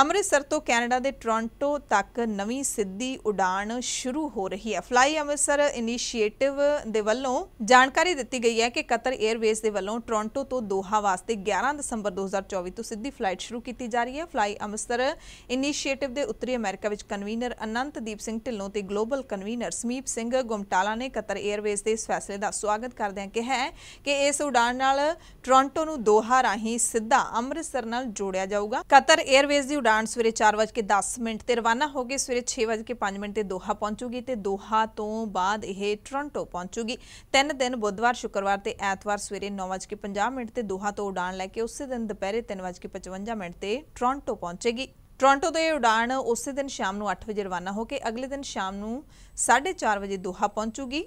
ਅੰਮ੍ਰਿਤਸਰ ਤੋਂ ਕੈਨੇਡਾ ਦੇ ਟੋਰਾਂਟੋ ਤੱਕ ਨਵੀਂ ਸਿੱਧੀ ਉਡਾਨ ਸ਼ੁਰੂ ਹੋ ਰਹੀ ਹੈ ਫਲਾਈ ਅੰਮ੍ਰਿਤਸਰ ਇਨੀਸ਼ੀਏਟਿਵ ਦੇ ਵੱਲੋਂ ਜਾਣਕਾਰੀ ਦਿੱਤੀ ਗਈ ਹੈ ਕਿ ਕਤਰ 에ਅਰਵੇਜ਼ ਦੇ ਵੱਲੋਂ ਟੋਰਾਂਟੋ ਤੋਂ ਦੋਹਾ ਵਾਸਤੇ 11 ਦਸੰਬਰ 2024 ਤੋਂ ਸਿੱਧੀ ਫਲਾਈਟ ਸ਼ੁਰੂ ਕੀਤੀ ਜਾ ਰਹੀ ਹੈ ਫਲਾਈ ਅੰਮ੍ਰਿਤਸਰ ਇਨੀਸ਼ੀਏਟਿਵ ਦੇ ਉੱਤਰੀ ਅਮਰੀਕਾ ਵਿੱਚ ਕਨਵੀਨਰ ਅਨੰਤਦੀਪ ਸਿੰਘ ਢਿੱਲੋਂ ਤੇ ਗਲੋਬਲ ਕਨਵੀਨਰ ਸਮੀਪ ਸਿੰਘ ਗੁਮਟਾਲਾ ਨੇ ਕਤਰ 에ਅਰਵੇਜ਼ ਦੇ ਇਸ ਫੈਸਲੇ ਦਾ ਸਵਾਗਤ ਕਰਦਿਆਂ ਕਿਹਾ ਹੈ ਕਿ ਇਸ ਉਡਾਨ ਨਾਲ ਟੋਰਾਂਟੋ ਨੂੰ ਦੋਹਾ ਰਾਹੀਂ ਸਿੱਧਾ ਅੰਮ੍ਰਿਤਸਰ ਨਾਲ ਜੋੜਿਆ ਜਾਊਗਾ ਕਤਰ 에ਅਰਵੇਜ਼ ਦੀ ਉਡਾਨ ਸਵੇਰੇ 4:10 ਮਿੰਟ ਤੇ ਰਵਾਨਾ ਹੋ ਗਈ ਸਵੇਰੇ 6:05 ਮਿੰਟ ਤੇ ਦੋਹਾ ਪਹੁੰਚੂਗੀ ਤੇ ਦੋਹਾ ਤੋਂ ਬਾਅਦ ਇਹ ਟੋਰਾਂਟੋ ਪਹੁੰਚੂਗੀ ਤਿੰਨ ਦਿਨ ਬੁੱਧਵਾਰ ਸ਼ੁੱਕਰਵਾਰ ਤੇ ਐਤਵਾਰ ਸਵੇਰੇ 9:50 ਮਿੰਟ ਤੇ ਦੋਹਾ ਤੋਂ ਉਡਾਨ ਲੈ ਕੇ ਉਸੇ ਦਿਨ ਦੁਪਹਿਰੇ 3:55 ਮਿੰਟ ਤੇ ਟੋਰਾਂਟੋ ਪਹੁੰਚੇਗੀ ਟੋਰਾਂਟੋ ਤੋਂ ਇਹ ਉਡਾਨ ਉਸੇ ਦਿਨ ਸ਼ਾਮ ਨੂੰ 8 ਵਜੇ ਰਵਾਨਾ ਹੋ ਕੇ ਅਗਲੇ ਦਿਨ ਸ਼ਾਮ ਨੂੰ 4:30 ਵਜੇ ਦੋਹਾ ਪਹੁੰਚੂਗੀ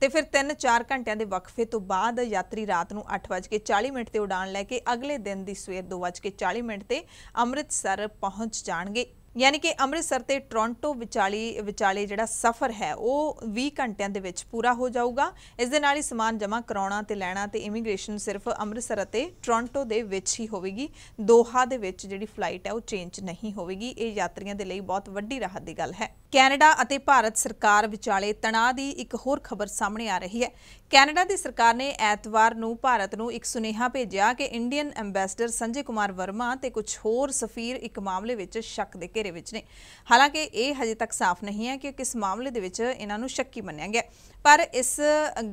ਤੇ ਫਿਰ 3-4 ਘੰਟਿਆਂ ਦੇ ਵਕਫੇ ਤੋਂ ਬਾਅਦ ਯਾਤਰੀ ਰਾਤ ਨੂੰ 8:40 ਮਿੰਟ ਤੇ ਉਡਾਨ ਲੈ ਕੇ ਅਗਲੇ ਦਿਨ ਦੀ ਸਵੇਰ 2:40 ਮਿੰਟ ਤੇ ਅੰਮ੍ਰਿਤਸਰ ਪਹੁੰਚ ਜਾਣਗੇ ਯਾਨੀ ਕਿ ਅੰਮ੍ਰਿਤਸਰ ਤੇ ਟੋਰਾਂਟੋ ਵਿਚਾਲੀ ਵਿਚਾਲੇ ਜਿਹੜਾ ਸਫ਼ਰ ਹੈ ਉਹ 20 ਘੰਟਿਆਂ ਦੇ ਵਿੱਚ ਪੂਰਾ ਹੋ ਜਾਊਗਾ ਇਸ ਦੇ ਨਾਲ ਹੀ ਸਮਾਨ ਜਮ੍ਹਾਂ ਕਰਾਉਣਾ ਤੇ ਲੈਣਾ ਤੇ ਇਮੀਗ੍ਰੇਸ਼ਨ ਸਿਰਫ ਅੰਮ੍ਰਿਤਸਰ ਅਤੇ ਟੋਰਾਂਟੋ ਦੇ ਵਿੱਚ ਹੀ ਹੋਵੇਗੀ ਦੋਹਾ ਦੇ ਵਿੱਚ ਜਿਹੜੀ ਫਲਾਈਟ ਹੈ ਉਹ ਚੇਂਜ ਨਹੀਂ ਹੋਵੇਗੀ ਇਹ ਯਾਤਰੀਆਂ ਦੇ ਲਈ ਬਹੁਤ ਵੱਡੀ ਰਾਹਤ ਦੀ ਗੱਲ ਹੈ ਕੈਨੇਡਾ ਅਤੇ ਭਾਰਤ ਸਰਕਾਰ ਵਿਚਾਲੇ ਤਣਾਅ ਦੀ ਇੱਕ ਹੋਰ ਖਬਰ ਸਾਹਮਣੇ ਆ ਰਹੀ ਹੈ ਕੈਨੇਡਾ ਦੀ ਸਰਕਾਰ ਨੇ ਐਤਵਾਰ ਨੂੰ ਭਾਰਤ ਨੂੰ ਇੱਕ ਸੁਨੇਹਾ ਭੇਜਿਆ ਕਿ ਇੰਡੀਅਨ ਐਮਬੈਸਡਰ ਸੰਜੇ ਕੁਮਾਰ ਵਰਮਾ ਤੇ ਕੁਝ ਹੋਰ ਸਫੀਰ ਇੱਕ ਮਾਮਲੇ ਵਿੱਚ ਸ਼ੱਕ ਦੇ ਕੇ ਘੇਰੇ ਵਿੱਚ ਨੇ ਹਾਲਾਂਕਿ ਇਹ ਹਜੇ ਤੱਕ ਸਾਫ਼ ਨਹੀਂ ਹੈ ਕਿ ਕਿਸ ਮਾਮਲੇ ਦੇ ਵਿੱਚ ਇਹਨਾਂ ਨੂੰ ਸ਼ੱਕੀ ਮੰਨਿਆ ਗਿਆ ਪਰ ਇਸ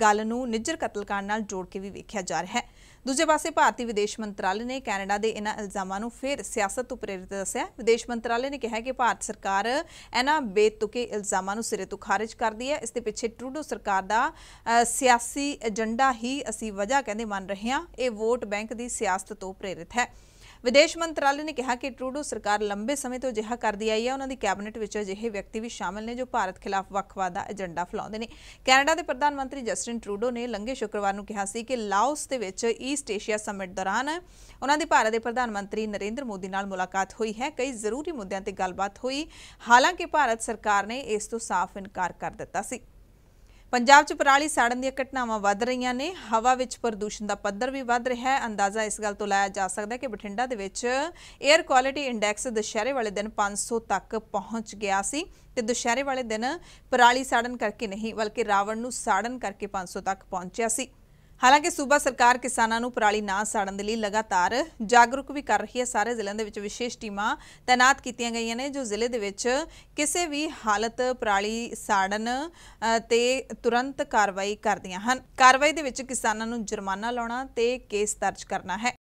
ਗੱਲ ਨੂੰ ਨਿੱਜਰ ਕਤਲकांड ਨਾਲ ਜੋੜ ਕੇ ਵੀ ਵੇਖਿਆ ਜਾ ਰਿਹਾ ਹੈ ਦੂਜੇ ਪਾਸੇ ਭਾਰਤੀ ਵਿਦੇਸ਼ ਮੰਤਰਾਲੇ ਨੇ ਕੈਨੇਡਾ ਦੇ ਇਹਨਾਂ ਇਲਜ਼ਾਮਾਂ ਨੂੰ ਫਿਰ ਸਿਆਸਤ ਤੋਂ ਪ੍ਰੇਰਿਤ ਦੱਸਿਆ ਵਿਦੇਸ਼ ਮੰਤਰਾਲੇ ਨੇ ਕਿਹਾ ਕਿ ਭਾਰਤ ਸਰਕਾਰ ਇਹਨਾਂ ਬੇਤੁਕੇ ਇਲਜ਼ਾਮਾਂ ਨੂੰ ਸਿਰੇ ਤੋਂ ਖਾਰਜ ਕਰਦੀ ਹੈ ਇਸ ਦੇ ਪਿੱਛੇ ਟਰੂਡੋ ਸਰਕਾਰ ਦਾ ਸਿਆਸੀ ਏਜੰਡਾ ਹੀ ਅਸੀਂ ਵਜ੍ਹਾ ਕਹਿੰਦੇ ਮੰਨ ਰਹੇ ਹਾਂ ਇਹ ਵੋਟ ਬੈਂਕ ਦੀ ਸਿਆਸਤ ਤੋਂ ਪ੍ਰੇਰਿਤ ਹੈ ਵਿਦੇਸ਼ ਮੰਤਰਾਲੇ ਨੇ ਕਿਹਾ ਕਿ ਟਰੂਡੋ ਸਰਕਾਰ ਲੰਬੇ ਸਮੇਂ ਤੋਂ ਜਿਹਾ ਕਰਦੀ ਆਈ ਹੈ ਉਹਨਾਂ ਦੀ ਕੈਬਨਿਟ ਵਿੱਚ ਅਜਿਹੇ ਵਿਅਕਤੀ ਵੀ ਸ਼ਾਮਲ ਨੇ ਜੋ ਭਾਰਤ ਖਿਲਾਫ ਵੱਖਵਾਦ ਦਾ ਏਜੰਡਾ ਫਲਾਉਂਦੇ ਨੇ ਕੈਨੇਡਾ ਦੇ ਪ੍ਰਧਾਨ ਮੰਤਰੀ ਜਸਟਿਨ ਟਰੂਡੋ ਨੇ ਲੰਘੇ ਸ਼ੁੱਕਰਵਾਰ ਨੂੰ ਕਿਹਾ ਸੀ ਕਿ ਲਾਓਸ ਦੇ ਵਿੱਚ ਈਸਟ ਏਸ਼ੀਆ ਸਮਿਟ ਦੌਰਾਨ ਉਹਨਾਂ ਦੀ ਭਾਰਤ ਦੇ ਪ੍ਰਧਾਨ ਮੰਤਰੀ ਨਰਿੰਦਰ ਮੋਦੀ ਨਾਲ ਮੁਲਾਕਾਤ ਹੋਈ ਹੈ ਕਈ ਜ਼ਰੂਰੀ ਮੁੱਦਿਆਂ ਤੇ ਗੱਲਬਾਤ ਹੋਈ ਹਾਲਾਂਕਿ ਭਾਰਤ ਸਰਕਾਰ ਨੇ ਇਸ ਤੋਂ ਸਾਫ਼ ਇਨਕਾਰ ਕਰ ਦਿੱਤਾ ਸੀ ਪੰਜਾਬ 'ਚ ਪਰਾਲੀ ਸਾੜਨ ਦੀਆਂ ਘਟਨਾਵਾਂ ਵੱਧ ਰਹੀਆਂ ਨੇ ਹਵਾ ਵਿੱਚ ਪ੍ਰਦੂਸ਼ਣ ਦਾ ਪੱਧਰ ਵੀ ਵੱਧ ਰਿਹਾ ਹੈ ਅੰਦਾਜ਼ਾ ਇਸ ਗੱਲ ਤੋਂ ਲਾਇਆ ਜਾ ਸਕਦਾ ਹੈ ਕਿ ਬਠਿੰਡਾ ਦੇ ਵਿੱਚ 에ਅਰ ਕੁਆਲਿਟੀ ਇੰਡੈਕਸ ਦੁਸ਼ਹਿਰੇ ਵਾਲੇ ਦਿਨ 500 ਤੱਕ ਪਹੁੰਚ ਗਿਆ ਸੀ ਤੇ ਦੁਸ਼ਹਿਰੇ ਵਾਲੇ ਦਿਨ ਪਰਾਲੀ ਸਾੜਨ ਕਰਕੇ ਨਹੀਂ ਬਲਕਿ ਰਾਵਣ ਨੂੰ ਸਾੜਨ ਕਰਕੇ 500 ਤੱਕ ਪਹੁੰਚਿਆ ਸੀ ਹਾਲਾਂਕਿ ਸੂਬਾ ਸਰਕਾਰ ਕਿਸਾਨਾਂ ਨੂੰ ਪਰਾਲੀ ਨਾ ਸਾੜਨ ਦੇ ਲਈ ਲਗਾਤਾਰ ਜਾਗਰੂਕ ਵੀ ਕਰ ਰਹੀ ਹੈ ਸਾਰੇ ਜ਼ਿਲ੍ਹਿਆਂ ਦੇ ਵਿੱਚ ਵਿਸ਼ੇਸ਼ ਟੀਮਾਂ ਤਾਇਨਾਤ ਕੀਤੀਆਂ ਗਈਆਂ ਨੇ ਜੋ ਜ਼ਿਲ੍ਹੇ ਦੇ ਵਿੱਚ ਕਿਸੇ ਵੀ ਹਾਲਤ ਪਰਾਲੀ ਸਾੜਨ ਤੇ ਤੁਰੰਤ ਕਾਰਵਾਈ ਕਰਦੀਆਂ ਹਨ ਕਾਰਵਾਈ ਦੇ ਵਿੱਚ ਕਿਸਾਨਾਂ ਨੂੰ ਜੁਰਮਾਨਾ ਲਾਉਣਾ ਤੇ ਕੇਸ ਦਰਜ ਕਰਨਾ ਹੈ